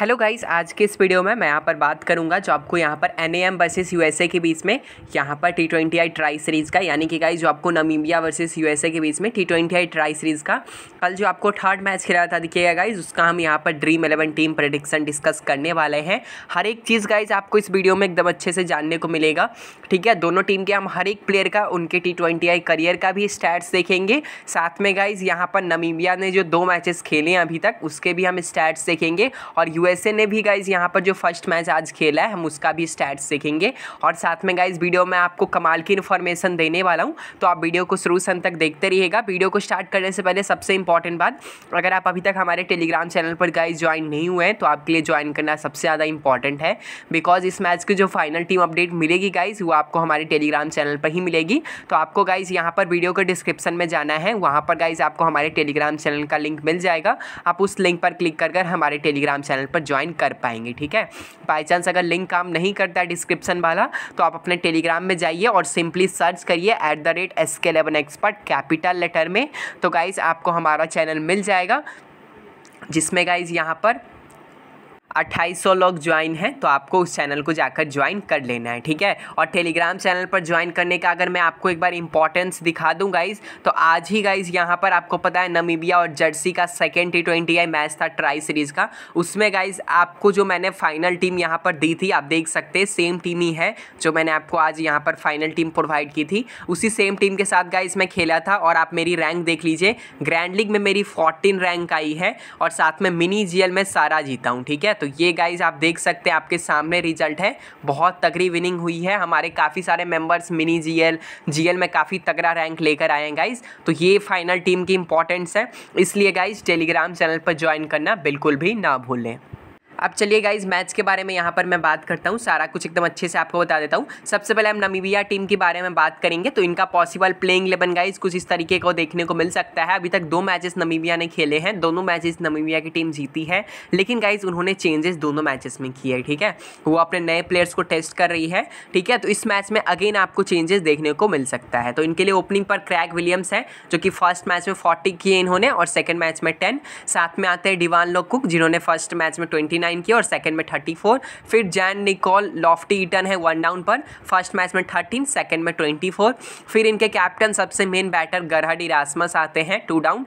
hello guys आज के इस वीडियो में मैं यहाँ पर बात करूँगा जो आपको यहाँ पर एन एम वर्सेज यू के बीच में यहाँ पर T twenty I tri series का यानी कि गाइस जो आपको नमीबिया वर्सेज यू के बीच में T twenty I tri series का कल जो आपको थर्ड मैच खेला था दिखेगा गाइज उसका हम यहाँ पर Dream Eleven team prediction discuss करने वाले हैं हर एक चीज़ गाइज आपको इस वीडियो में एकदम अच्छे से जानने को मिलेगा ठीक है दोनों टीम के हम हर एक प्लेयर का उनके टी ट्वेंटी आई करियर का भी स्टैट्स देखेंगे साथ में गाइज यहाँ पर नमीबिया ने जो दो मैचेस खेले हैं अभी तक उसके भी हम स्टैट्स देखेंगे और यू यूएसए ने भी गाइज यहाँ पर जो फर्स्ट मैच आज खेला है हम उसका भी स्टैट्स देखेंगे और साथ में गाइज वीडियो में आपको कमाल की इन्फॉर्मेशन देने वाला हूँ तो आप वीडियो को शुरू से अंत तक देखते रहिएगा वीडियो को स्टार्ट करने से पहले सबसे इंपॉर्टेंट बात अगर आप अभी तक हमारे टेलीग्राम चैनल पर गाइज ज्वाइन नहीं हुए हैं तो आपके लिए ज्वाइन करना सबसे ज़्यादा इंपॉर्टेंट है बिकॉज इस मैच की जो फाइनल टीम अपडेट मिलेगी गाइज वो आपको हमारे टेलीग्राम चैनल पर ही मिलेगी तो आपको गाइज यहाँ पर वीडियो के डिस्क्रिप्शन में जाना है वहाँ पर गाइज आपको हमारे टेलीग्राम चैनल का लिंक मिल जाएगा आप उस लिंक पर क्लिक कर हमारे टेलीग्राम चैनल पर ज्वाइन कर पाएंगे ठीक है बाई चांस अगर लिंक काम नहीं करता है डिस्क्रिप्शन वाला तो आप अपने टेलीग्राम में जाइए और सिंपली सर्च करिए at the rate S K Eleven expert capital letter में तो गाइज़ आपको हमारा चैनल मिल जाएगा जिसमें गाइज़ यहाँ पर अट्ठाईस लोग ज्वाइन हैं तो आपको उस चैनल को जाकर ज्वाइन कर लेना है ठीक है और टेलीग्राम चैनल पर ज्वाइन करने का अगर मैं आपको एक बार इंपॉर्टेंस दिखा दूँ गाइज तो आज ही गाइज यहाँ पर आपको पता है नमीबिया और जर्सी का सेकेंड टी ट्वेंटी मैच था ट्राई सीरीज़ का उसमें गाइज आपको जो मैंने फाइनल टीम यहाँ पर दी थी आप देख सकते हैं सेम टीम ही है जो मैंने आपको आज यहाँ पर फाइनल टीम प्रोवाइड की थी उसी सेम टीम के साथ गाइज मैं खेला था और आप मेरी रैंक देख लीजिए ग्रैंड लीग में मेरी फोर्टीन रैंक आई है और साथ में मिनी जीएल में सारा जीता हूँ ठीक है तो तो ये गाइज आप देख सकते हैं आपके सामने रिजल्ट है बहुत तगड़ी विनिंग हुई है हमारे काफ़ी सारे members mini G L G L में काफ़ी तगड़ा रैंक लेकर आए हैं गाइज तो ये फाइनल टीम की इंपॉर्टेंस है इसलिए गाइज टेलीग्राम चैनल पर ज्वाइन करना बिल्कुल भी ना भूलें अब चलिए गाइज मैच के बारे में यहाँ पर मैं बात करता हूँ सारा कुछ एकदम अच्छे से आपको बता देता हूँ सबसे पहले हम नमीबिया टीम के बारे में बात करेंगे तो इनका पॉसिबल प्लेइंग इलेवन गाइज कुछ इस तरीके को देखने को मिल सकता है अभी तक दो मैचेस नमीबिया ने खेले हैं दोनों मैचेस नमीबिया की टीम जीती है लेकिन गाइज उन्होंने चेंजेस दोनों मैचेस में किए ठीक है वो अपने नए प्लेयर्स को टेस्ट कर रही है ठीक है तो इस मैच में अगेन आपको चेंजेस देखने को मिल सकता है तो इनके लिए ओपनिंग पर क्रैक विलियम्स है जो कि फर्स्ट मैच में फोर्टी किए इन्होंने और सेकेंड मैच में टेन साथ में आते हैं डिवान लोग कुक जिन्होंने फर्स्ट मैच में ट्वेंटी नाइन की और सेकंड में थर्टी फोर फिर जैन निकॉल लॉफ्टी ईटन है वन डाउन पर फर्स्ट मैच में थर्टीन सेकेंड में ट्वेंटी फोर फिर इनके कैप्टन सबसे मेन बैटर गरहड इरासमस आते हैं टू डाउन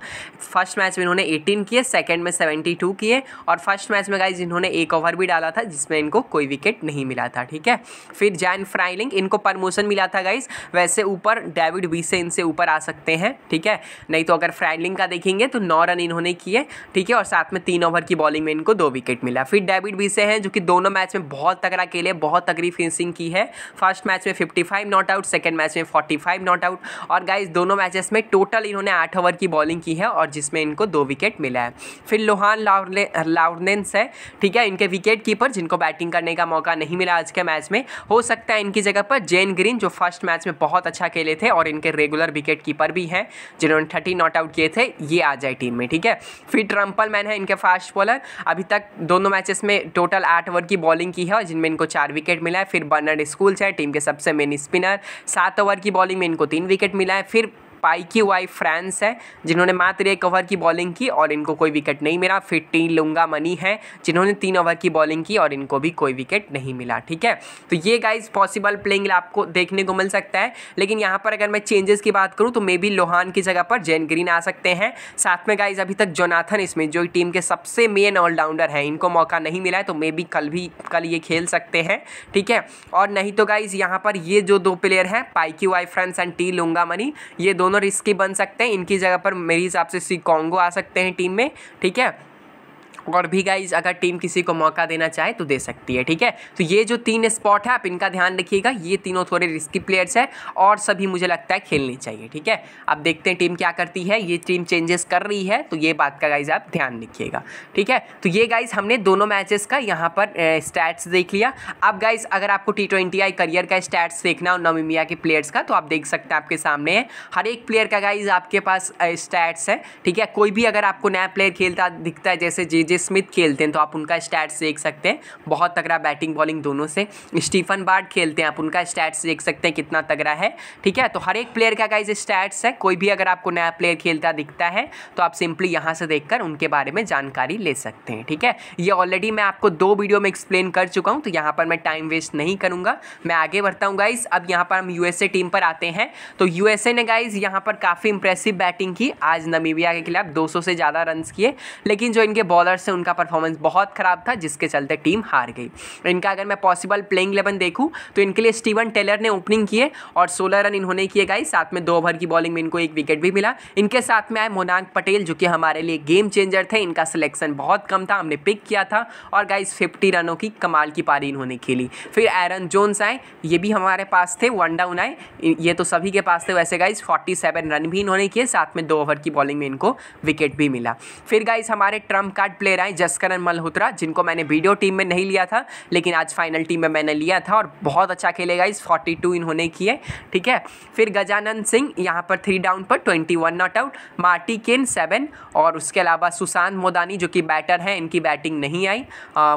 फर्स्ट मैच में इन्होंने एटीन किए सेकेंड में सेवेंटी टू किए और फर्स्ट मैच में गाइज इन्होंने एक ओवर भी डाला था जिसमें इनको कोई विकेट नहीं मिला था ठीक है फिर जैन फ्राइलिंग इनको प्रमोशन मिला था गाइज वैसे ऊपर डेविड वी से इनसे ऊपर आ सकते हैं ठीक है नहीं तो अगर फ्राइलिंग का देखेंगे तो नौ रन इन्होंने किए ठीक है और साथ में तीन ओवर की बॉलिंग में इनको दो विकेट मिला फिर डेविड बीसे हैं जो कि दोनों मैच में बहुत तगड़ा खेले बहुत तगड़ी फिनिशिंग की है फर्स्ट मैच में 55 नॉट आउट सेकेंड मैच में 45 नॉट आउट और गाइज दोनों मैचेस में टोटल इन्होंने आठ ओवर की बॉलिंग की है और जिसमें इनको दो विकेट मिला है फिर लोहान लावले है ठीक है इनके विकेट कीपर जिनको बैटिंग करने का मौका नहीं मिला आज के मैच में हो सकता है इनकी जगह पर जेन ग्रीन जो फर्स्ट मैच में बहुत अच्छा खेले थे और इनके रेगुलर विकेट कीपर भी हैं जिन्होंने थर्टी नॉट आउट किए थे ये आ जाए टीम में ठीक है फिर ट्रम्पल मैन है इनके फास्ट बॉलर अभी तक दोनों मैचेस में टोटल आठ ओवर की बॉलिंग की है और जिनमें इनको चार विकेट मिला है फिर बर्नर्ड स्कूल्स है टीम के सबसे मेन स्पिनर सात ओवर की बॉलिंग में इनको तीन विकेट मिला है फिर पाइकी वाई फ्रांस है जिन्होंने मात्र एक ओवर की बॉलिंग की और इनको कोई विकेट नहीं मिला फिर टी लुंगा मनी है जिन्होंने तीन ओवर की बॉलिंग की और इनको भी कोई विकेट नहीं मिला ठीक है तो ये गाइज पॉसिबल प्लेइंग आपको देखने को मिल सकता है लेकिन यहाँ पर अगर मैं चेंजेस की बात करूँ तो मे बी लोहान की जगह पर जैन ग्रीन आ सकते हैं साथ में गाइज अभी तक जोनाथन इसमें जो टीम के सबसे मेन ऑलराउंडर हैं इनको मौका नहीं मिला है तो मे बी कल भी कल ये खेल सकते हैं ठीक है और नहीं तो गाइज यहाँ पर ये जो दो प्लेयर हैं Pikky Ya France and T Lungameni ये दोनों और इसकी बन सकते हैं इनकी जगह पर मेरे हिसाब से सिकोंगो आ सकते हैं टीम में ठीक है और भी गाइज अगर टीम किसी को मौका देना चाहे तो दे सकती है ठीक है तो ये जो तीन स्पॉट है आप इनका ध्यान रखिएगा ये तीनों थोड़े रिस्की प्लेयर्स हैं और सभी मुझे लगता है खेलनी चाहिए ठीक है अब देखते हैं टीम क्या करती है ये टीम चेंजेस कर रही है तो ये बात का गाइज आप ध्यान रखिएगा ठीक है तो ये गाइज हमने दोनों मैचेस का यहाँ पर स्टैट्स देख लिया अब गाइज अगर आपको टी ट्वेंटी आई करियर का स्टैट्स देखना हो नवमिया के प्लेयर्स का तो आप देख सकते हैं आपके सामने है हर एक प्लेयर का गाइज आपके पास स्टैट्स है ठीक है कोई भी अगर आपको नया प्लेयर खेलता दिखता है जैसे जे जे स्मिथ खेलते हैं तो आप उनका स्टैट्स देख सकते हैं बहुत तगड़ा बैटिंग बॉलिंग दोनों से स्टीफन बार्ड खेलते हैं आप उनका स्टैट्स देख सकते हैं कितना तगड़ा है ठीक है तो हर एक प्लेयर का गाइज स्टैट्स है कोई भी अगर आपको नया प्लेयर खेलता दिखता है तो आप सिंपली यहाँ से देखकर उनके बारे में जानकारी ले सकते हैं ठीक है ये ऑलरेडी मैं आपको दो वीडियो में एक्सप्लेन कर चुका हूँ तो यहाँ पर मैं टाइम वेस्ट नहीं करूँगा मैं आगे बढ़ता हूँ गाइज अब यहाँ पर हम यूएसए टीम पर आते हैं तो यूएसए ने गाइज यहाँ पर काफ़ी इंप्रेसिव बैटिंग की आज नमीबिया के खिलाफ 200 से ज़्यादा रन किए लेकिन जो इनके बॉलर्स से उनका परफॉर्मेंस बहुत ख़राब था जिसके चलते टीम हार गई इनका अगर मैं पॉसिबल प्लेइंग इलेवन देखूँ तो इनके लिए स्टीवन टेलर ने ओपनिंग किए और सोलह रन इन्होंने किए गए साथ में दो ओवर की बॉलिंग में इनको एक विकेट भी मिला इनके साथ में आए मोनाक पटेल जो कि हमारे लिए गेम चेंजर थे इनका सिलेक्शन बहुत कम था हमने पिक किया था और गाइस फिफ्टी रनों की कमाल की पारी इन्होंने खेली फिर एरन जोन्स आए ये भी हमारे पास थे वन डाउन आए ये तो सभी के पास थे वैसे गाइस फोर्टी सेवन रन भी इन्होंने किए साथ में दो ओवर की बॉलिंग में इनको विकेट भी मिला फिर गाइस हमारे ट्रम्प कार्ड प्लेयर रहा है जसकरण मल्होत्रा जिनको मैंने वीडियो टीम में नहीं लिया था लेकिन आज फाइनल टीम में मैंने लिया था और बहुत अच्छा खेलेगा इस फोर्टी टू इन्होंने किए ठीक है फिर गजानंद सिंह यहाँ पर थ्री डाउन पर twenty one not out Marty Kain seven और उसके अलावा सुशांत मोदानी जो कि बैटर हैं इनकी बैटिंग नहीं आई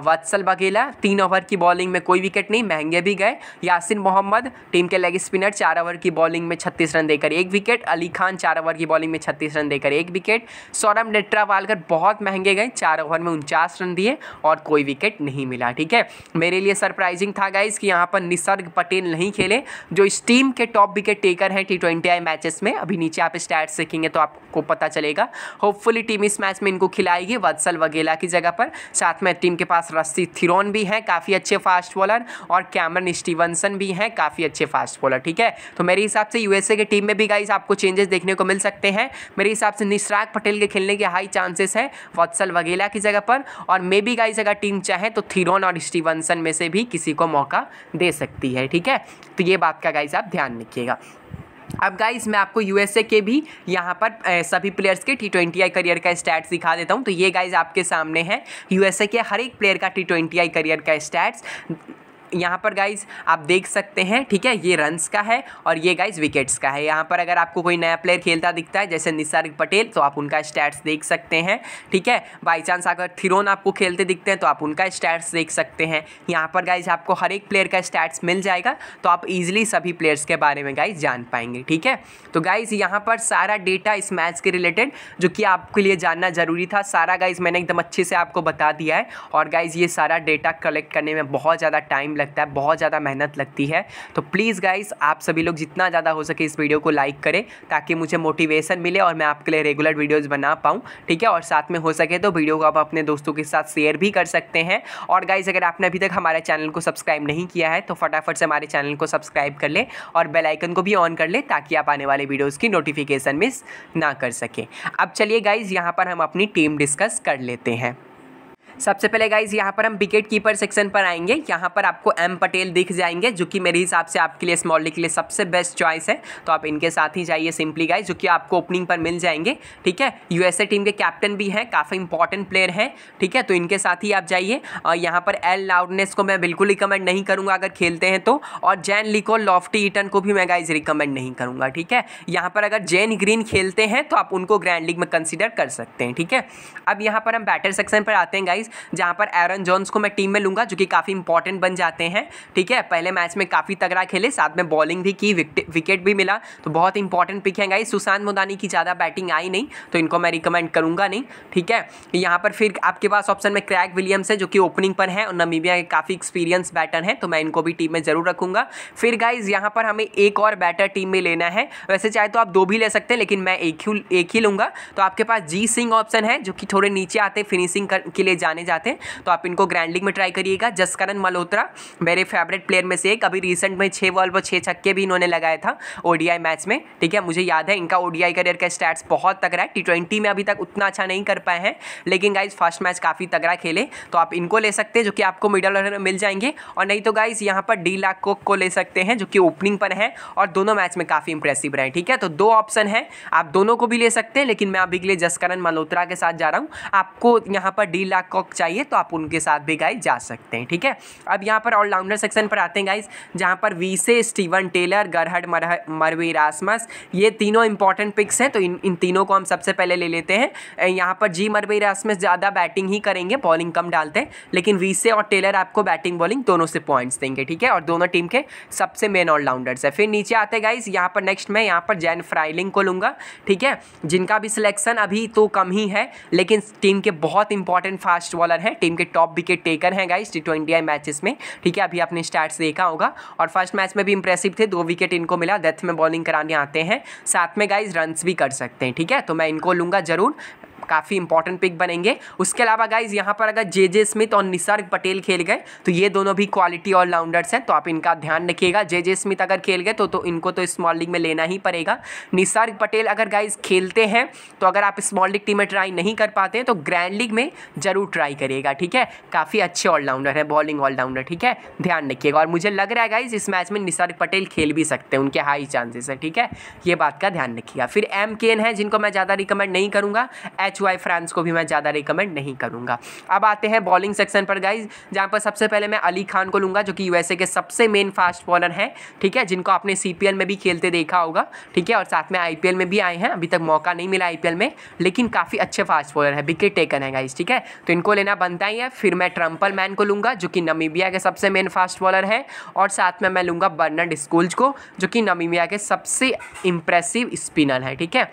वत्सल बघेला तीन ओवर की बॉलिंग में कोई विकेट नहीं महंगे भी गए यासिन मोहम्मद टीम के लेग स्पिनर चार ओवर की बॉलिंग में छत्तीस रन देकर एक विकेट अली खान चार ओवर की बॉलिंग में छत्तीस रन देकर एक विकेट सौरभ नेट्रा वालकर बहुत महंगे गए चार बारह ओवर में उनचास रन दिए और कोई विकेट नहीं मिला ठीक है मेरे लिए सरप्राइजिंग था गाइज कि यहाँ पर निसर्ग पटेल नहीं खेले जो इस टीम के टॉप विकेट टेकर हैं टी ट्वेंटी आई मैचेस में अभी नीचे आप स्टैट्स देखेंगे तो आपको पता चलेगा होपफुली टीम इस मैच में इनको खिलाएगी वत्सल वगैरह की जगह पर साथ में टीम के पास रस्सी थिरोन भी हैं काफ़ी अच्छे फास्ट बॉलर और कैमरन स्टीवनसन भी हैं काफ़ी अच्छे फास्ट बॉलर ठीक है तो मेरे हिसाब से यूएसए के टीम में भी गाइज आपको चेंजेस देखने को मिल सकते हैं मेरे हिसाब से निशराग पटेल के खेलने के हाई चांसेस हैं वत्सल वगैरह की जगह पर और मे बी गाइज अगर टीम चाहे तो थीरोन और स्टीवनसन में से भी किसी को मौका दे सकती है ठीक है तो ये बात का गाइज आप ध्यान रखिएगा अब गाइस मैं आपको यूएसए के भी यहाँ पर ए, सभी प्लेयर्स के टी ट्वेंटी आई करियर का स्टैट्स दिखा देता हूँ तो ये गाइस आपके सामने है यूएसए के हर एक प्लेयर का टी ट्वेंटी आई करियर का स्टैट्स यहाँ पर गाइज आप देख सकते हैं ठीक है ये रन्स का है और ये गाइज विकेट्स का है यहाँ पर अगर आपको कोई नया प्लेयर खेलता दिखता है जैसे निसर्ग पटेल तो आप उनका स्टैट्स देख सकते हैं ठीक है बाई चांस अगर थिरोन आपको खेलते दिखते हैं तो आप उनका स्टैट्स देख सकते हैं यहाँ पर गाइज आपको हर एक प्लेयर का स्टैट्स मिल जाएगा तो आप ईजिली सभी प्लेयर्स के बारे में गाइज जान पाएंगे ठीक है तो गाइज यहाँ पर सारा डेटा इस मैच के रिलेटेड जो कि आपके लिए जानना ज़रूरी था सारा गाइज मैंने एकदम अच्छे से आपको बता दिया है और गाइज ये सारा डेटा कलेक्ट करने में बहुत ज़्यादा टाइम लगता है बहुत ज़्यादा मेहनत लगती है तो प्लीज़ गाइस आप सभी लोग जितना ज़्यादा हो सके इस वीडियो को लाइक करें ताकि मुझे मोटिवेशन मिले और मैं आपके लिए रेगुलर वीडियोज़ बना पाऊँ ठीक है और साथ में हो सके तो वीडियो को आप अपने दोस्तों के साथ शेयर भी कर सकते हैं और गाइज़ अगर आपने अभी तक हमारे चैनल को सब्सक्राइब नहीं किया है तो फटाफट से हमारे चैनल को सब्सक्राइब कर ले और बेलाइकन को भी ऑन कर ले ताकि आप आने वाले वीडियोज़ की नोटिफिकेशन मिस ना कर सकें अब चलिए गाइज़ यहाँ पर हम अपनी टीम डिस्कस कर लेते हैं सबसे पहले गाइज यहाँ पर हम विकेट कीपर सेक्शन पर आएंगे यहाँ पर आपको एम पटेल दिख जाएंगे जो कि मेरे हिसाब से आपके लिए स्मॉल लीग के लिए सबसे बेस्ट चॉइस है तो आप इनके साथ ही जाइए सिंपली गाइज जो कि आपको ओपनिंग पर मिल जाएंगे ठीक है यूएसए टीम के कैप्टन भी हैं काफ़ी इंपॉर्टेंट प्लेयर हैं ठीक है तो इनके साथ ही आप जाइए और यहाँ पर एल लाउडनेस को मैं बिल्कुल रिकमेंड नहीं करूँगा अगर खेलते हैं तो और जैन लिको लॉफ्टी ईटन को भी मैं गाइज रिकमेंड नहीं करूँगा ठीक है यहाँ पर अगर जैन ग्रीन खेलते हैं तो आप उनको ग्रैंड लीग में कंसिडर कर सकते हैं ठीक है अब यहाँ पर हम बैटर सेक्शन पर आते हैं गाइज जहाँ पर एरन जॉन्स को मैं टीम में लूँगा जो कि काफ़ी इंपॉर्टेंट बन जाते हैं ठीक है पहले मैच में काफ़ी तगड़ा खेले साथ में बॉलिंग भी की विकेट भी मिला तो बहुत इंपॉर्टेंट पिक है गाई सुशांत मोदानी की ज़्यादा बैटिंग आई नहीं तो इनको मैं रिकमेंड करूँगा नहीं ठीक है यहाँ पर फिर आपके पास ऑप्शन में क्रैक विलियम्स है जो कि ओपनिंग पर है और नमीबिया के काफ़ी एक्सपीरियंस बैटर हैं तो मैं इनको भी टीम में ज़रूर रखूँगा फिर गाइज यहाँ पर हमें एक और बैटर टीम में लेना है वैसे चाहे तो आप दो भी ले सकते हैं लेकिन मैं एक ही एक ही लूँगा तो आपके पास जी सिंह ऑप्शन है जो कि थोड़े नीचे आते फिनिशिंग के लिए जाने जाने जाते हैं तो आप इनको ग्रैंड लीग में ट्राई करिएगा जसकरण मल्होत्रा मेरे फेवरेट प्लेयर में से एक अभी रिसेंट में छः बॉल पर छः छक्के भी इन्होंने लगाया था ओडीआई मैच में ठीक है मुझे याद है इनका ओडीआई करियर का स्टैट्स बहुत तगड़ा है टी में अभी तक उतना अच्छा नहीं कर पाए हैं लेकिन गाइज फर्स्ट मैच काफ़ी तगड़ा खेले तो आप इनको ले सकते हैं जो कि आपको मिडल ऑर्डर मिल जाएंगे और नहीं तो गाइज यहाँ पर डी लाख कोक को ले सकते हैं जो कि ओपनिंग पर हैं और दोनों मैच में काफ़ी इंप्रेसिव रहे ठीक है तो दो ऑप्शन है आप दोनों को भी ले सकते हैं लेकिन मैं अभी के लिए जसकरण मल्होत्रा के साथ जा रहा हूँ आपको यहाँ पर डी लाख आपको चाहिए तो आप उनके साथ भी गाइज जा सकते हैं ठीक है अब यहाँ पर ऑलराउंडर सेक्शन पर आते हैं गाइज जहाँ पर Wiese Steven Taylor Gerhard Merwe Erasmus ये तीनों इंपॉर्टेंट पिक्स हैं तो इन इन तीनों को हम सबसे पहले ले लेते हैं यहाँ पर जी मरवी रासमस ज़्यादा बैटिंग ही करेंगे बॉलिंग कम डालते हैं लेकिन वीसे और टेलर आपको बैटिंग बॉलिंग दोनों से पॉइंट्स देंगे ठीक है और दोनों टीम के सबसे मेन ऑलराउंडर्स है फिर नीचे आते हैं गाइज यहाँ पर नेक्स्ट मैं यहाँ पर जैन फ्राइलिंग को लूँगा ठीक है जिनका भी सिलेक्शन अभी तो कम ही है लेकिन टीम के बहुत इंपॉर्टेंट फास्ट फास्ट बॉलर है टीम के टॉप विकेट टेकर हैं guys T twenty I matches में ठीक है अभी आपने स्टार्ट देखा होगा और फर्स्ट मैच में भी इंप्रेसिव थे दो विकेट इनको मिला डेथ में बॉलिंग कराने आते हैं साथ में गाइज रन्स भी कर सकते हैं ठीक है तो मैं इनको लूँगा जरूर काफ़ी इंपॉर्टेंट पिक बनेंगे उसके अलावा गाइज यहाँ पर अगर जे जे स्मिथ और निसर्ग पटेल खेल गए तो ये दोनों भी क्वालिटी ऑलराउंडर्स हैं तो आप इनका ध्यान रखिएगा जे जे स्मिथ अगर खेल गए तो, तो इनको तो स्मॉल लीग में लेना ही पड़ेगा निसर्ग पटेल अगर गाइज खेलते हैं तो अगर आप स्मॉल लीग टीम में ट्राई नहीं कर पाते हैं तो ग्रैंड लीग में ज़रूर ट्राई करिएगा ठीक है काफ़ी अच्छे ऑलराउंडर हैं बॉलिंग ऑलराउंडर ठीक है ध्यान रखिएगा और मुझे लग रहा है गाइज इस मैच में निसर्ग पटेल खेल भी सकते हैं उनके हाई चांसेस है ठीक है ये बात का ध्यान रखिएगा फिर एम केन है जिनको मैं ज़्यादा रिकमेंड नहीं करूँगा एच वाई फ्रांस को भी मैं ज़्यादा रिकमेंड नहीं करूँगा अब आते हैं बॉलिंग सेक्शन पर गाइज जहाँ पर सबसे पहले मैं अली खान को लूँगा जो कि यूएसए के सबसे मेन फास्ट बॉलर हैं ठीक है जिनको आपने सी में भी खेलते देखा होगा ठीक है और साथ में आई में भी आए हैं अभी तक मौका नहीं मिला आई में लेकिन काफ़ी अच्छे फास्ट बॉलर है विकेट टेकन है गाइज ठीक है तो इनको लेना बनता ही है फिर मैं ट्रम्पल मैन को लूँगा जो कि नमीबिया के सबसे मेन फास्ट बॉलर हैं और साथ में मैं लूँगा बर्नड स्कूल्स को जो कि नमीबिया के सबसे इंप्रेसिव स्पिनर है ठीक है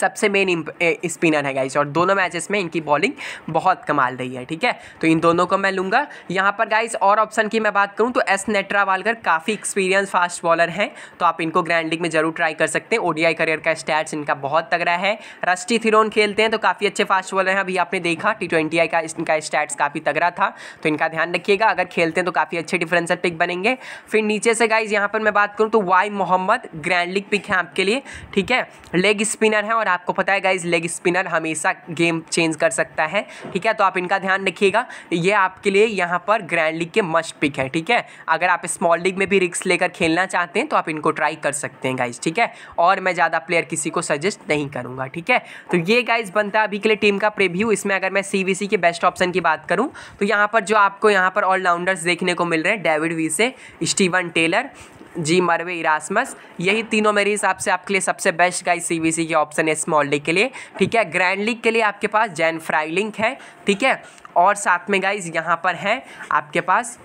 सबसे मेन स्पिनर है गाइस और दोनों मैचेस में इनकी बॉलिंग बहुत कमाल रही है ठीक है तो इन दोनों को मैं लूँगा यहाँ पर गाइस और ऑप्शन की मैं बात करूँ तो एस नेट्रावालकर काफ़ी एक्सपीरियंस फास्ट बॉलर हैं तो आप इनको ग्रैंड लीग में जरूर ट्राई कर सकते हैं ओडीआई करियर का स्टैट्स इनका बहुत तगड़ा है रस्टी थिरोन खेलते हैं तो काफ़ी अच्छे फास्ट बॉलर हैं अभी आपने देखा टी ट्वेंटी आई का इनका स्टैट्स काफ़ी तगड़ा था तो इनका ध्यान रखिएगा अगर खेलते हैं तो काफ़ी अच्छे डिफरेंशियल पिक बनेंगे फिर नीचे से गाइज यहाँ पर मैं बात करूँ तो Y Mohammad grand league pick है आपके लिए ठीक है लेग स्पिनर है और आपको पता है गाइज लेग स्पिनर हमेशा गेम चेंज कर सकता है ठीक है तो आप इनका ध्यान रखिएगा ये आपके लिए यहाँ पर ग्रैंड लीग के मस्ट पिक है ठीक है अगर आप स्मॉल लीग में भी रिक्स लेकर खेलना चाहते हैं तो आप इनको ट्राई कर सकते हैं गाइज ठीक है और मैं ज़्यादा प्लेयर किसी को सजेस्ट नहीं करूँगा ठीक है तो ये गाइज बनता है अभी के लिए टीम का प्रिव्यू इसमें अगर मैं सी के बेस्ट ऑप्शन की बात करूँ तो यहाँ पर जो आपको यहाँ पर ऑलराउंडर्स देखने को मिल रहे हैं David Wiese Steven Taylor जी मरवे इरासमस यही तीनों मेरे हिसाब से आपके लिए सबसे बेस्ट गाइस सीबीसी के ऑप्शन है स्मॉल लीग के लिए ठीक है ग्रैंड लीग के लिए आपके पास जैन फ्राई लिंक है ठीक है और साथ में गाइज यहाँ पर है आपके पास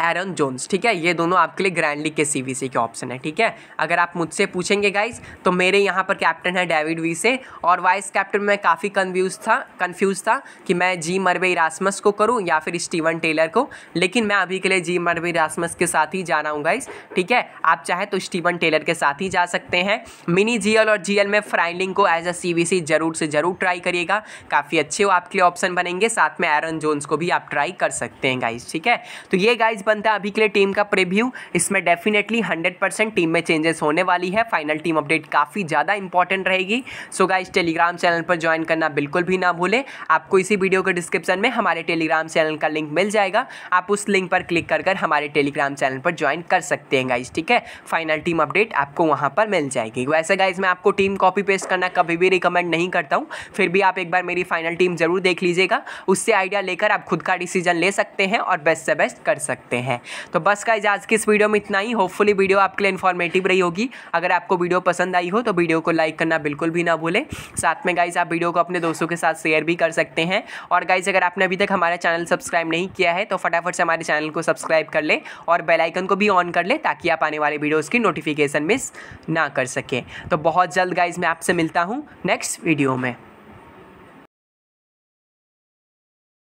एरन जोन्स ठीक है ये दोनों आपके लिए ग्रैंड लीग के सी के ऑप्शन है ठीक है अगर आप मुझसे पूछेंगे गाइज तो मेरे यहाँ पर कैप्टन है डेविड वी से और वाइस कैप्टन में काफ़ी कन्फ्यूज था कन्फ्यूज था कि मैं जी मरवे इरासमस को करूँ या फिर स्टीवन टेलर को लेकिन मैं अभी के लिए जी मरवे इरासमस के साथ ही जा रहा हूँ गाइज ठीक है आप चाहे तो स्टीवन टेलर के साथ ही जा सकते हैं मिनी जी और जी में फ्राइलिंग को एज अ सी जरूर से ज़रूर ट्राई करिएगा काफ़ी अच्छे वो आपके लिए ऑप्शन बनेंगे साथ में एरन जोन्स को भी आप ट्राई कर सकते हैं गाइज ठीक है तो ये गाइज बनता है अभी के लिए टीम का प्रीव्यू इसमें डेफिनेटली 100% टीम में चेंजेस होने वाली है फाइनल टीम अपडेट काफ़ी ज़्यादा इंपॉर्टेंट रहेगी सो गाइस टेलीग्राम चैनल पर ज्वाइन करना बिल्कुल भी ना भूलें आपको इसी वीडियो के डिस्क्रिप्शन में हमारे टेलीग्राम चैनल का लिंक मिल जाएगा आप उस लिंक पर क्लिक कर कर हमारे टेलीग्राम चैनल पर ज्वाइन कर सकते हैं गाइज ठीक है फाइनल टीम अपडेट आपको वहाँ पर मिल जाएगी वैसे गाइज मैं आपको टीम कॉपी पेस्ट करना कभी भी रिकमेंड नहीं करता हूँ फिर भी आप एक बार मेरी फाइनल टीम ज़रूर देख लीजिएगा उससे आइडिया लेकर आप खुद का डिसीजन ले सकते हैं और बेस्ट से बेस्ट कर सकते हैं हैं तो बस का आज की इस वीडियो में इतना ही होपफुली वीडियो आपके लिए इन्फॉर्मेटिव रही होगी अगर आपको वीडियो पसंद आई हो तो वीडियो को लाइक करना बिल्कुल भी ना भूलें साथ में गाइज आप वीडियो को अपने दोस्तों के साथ शेयर भी कर सकते हैं और गाइज अगर आपने अभी तक हमारा चैनल सब्सक्राइब नहीं किया है तो फटाफट से हमारे चैनल को सब्सक्राइब कर ले और बेलाइकन को भी ऑन कर ले ताकि आप आने वाले वीडियोज़ की नोटिफिकेशन मिस ना कर सकें तो बहुत जल्द गाइज मैं आपसे मिलता हूँ नेक्स्ट वीडियो में